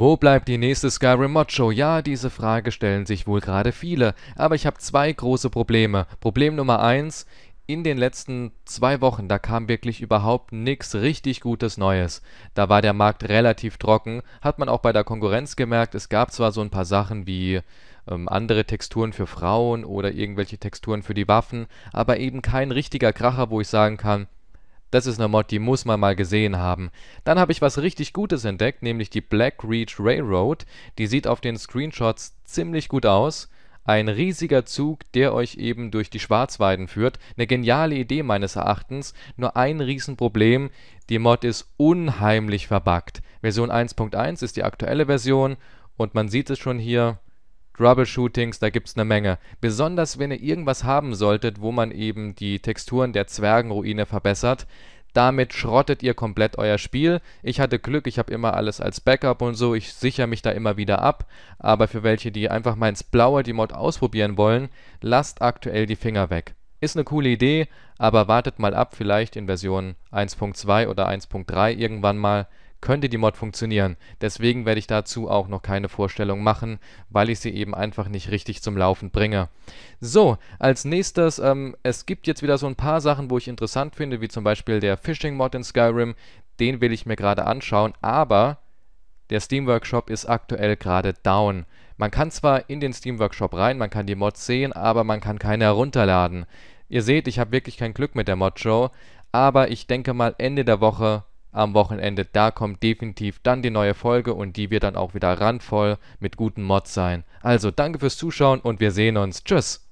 Wo bleibt die nächste Skyrim Mod Show? Ja, diese Frage stellen sich wohl gerade viele, aber ich habe zwei große Probleme. Problem Nummer eins: in den letzten zwei Wochen, da kam wirklich überhaupt nichts richtig Gutes Neues. Da war der Markt relativ trocken, hat man auch bei der Konkurrenz gemerkt. Es gab zwar so ein paar Sachen wie ähm, andere Texturen für Frauen oder irgendwelche Texturen für die Waffen, aber eben kein richtiger Kracher, wo ich sagen kann, das ist eine Mod, die muss man mal gesehen haben. Dann habe ich was richtig Gutes entdeckt, nämlich die Black Reach Railroad. Die sieht auf den Screenshots ziemlich gut aus. Ein riesiger Zug, der euch eben durch die Schwarzweiden führt. Eine geniale Idee meines Erachtens. Nur ein Riesenproblem, die Mod ist unheimlich verbuggt. Version 1.1 ist die aktuelle Version und man sieht es schon hier, Troubleshootings, da gibt es eine Menge. Besonders wenn ihr irgendwas haben solltet, wo man eben die Texturen der Zwergenruine verbessert, damit schrottet ihr komplett euer Spiel. Ich hatte Glück, ich habe immer alles als Backup und so, ich sichere mich da immer wieder ab. Aber für welche, die einfach mal ins Blaue die Mod ausprobieren wollen, lasst aktuell die Finger weg. Ist eine coole Idee, aber wartet mal ab, vielleicht in Version 1.2 oder 1.3 irgendwann mal könnte die Mod funktionieren. Deswegen werde ich dazu auch noch keine Vorstellung machen, weil ich sie eben einfach nicht richtig zum Laufen bringe. So, als nächstes, ähm, es gibt jetzt wieder so ein paar Sachen, wo ich interessant finde, wie zum Beispiel der Phishing-Mod in Skyrim. Den will ich mir gerade anschauen, aber der Steam Workshop ist aktuell gerade down. Man kann zwar in den Steam Workshop rein, man kann die Mods sehen, aber man kann keine herunterladen. Ihr seht, ich habe wirklich kein Glück mit der Mod-Show, aber ich denke mal Ende der Woche am Wochenende. Da kommt definitiv dann die neue Folge und die wird dann auch wieder randvoll mit guten Mods sein. Also danke fürs Zuschauen und wir sehen uns. Tschüss.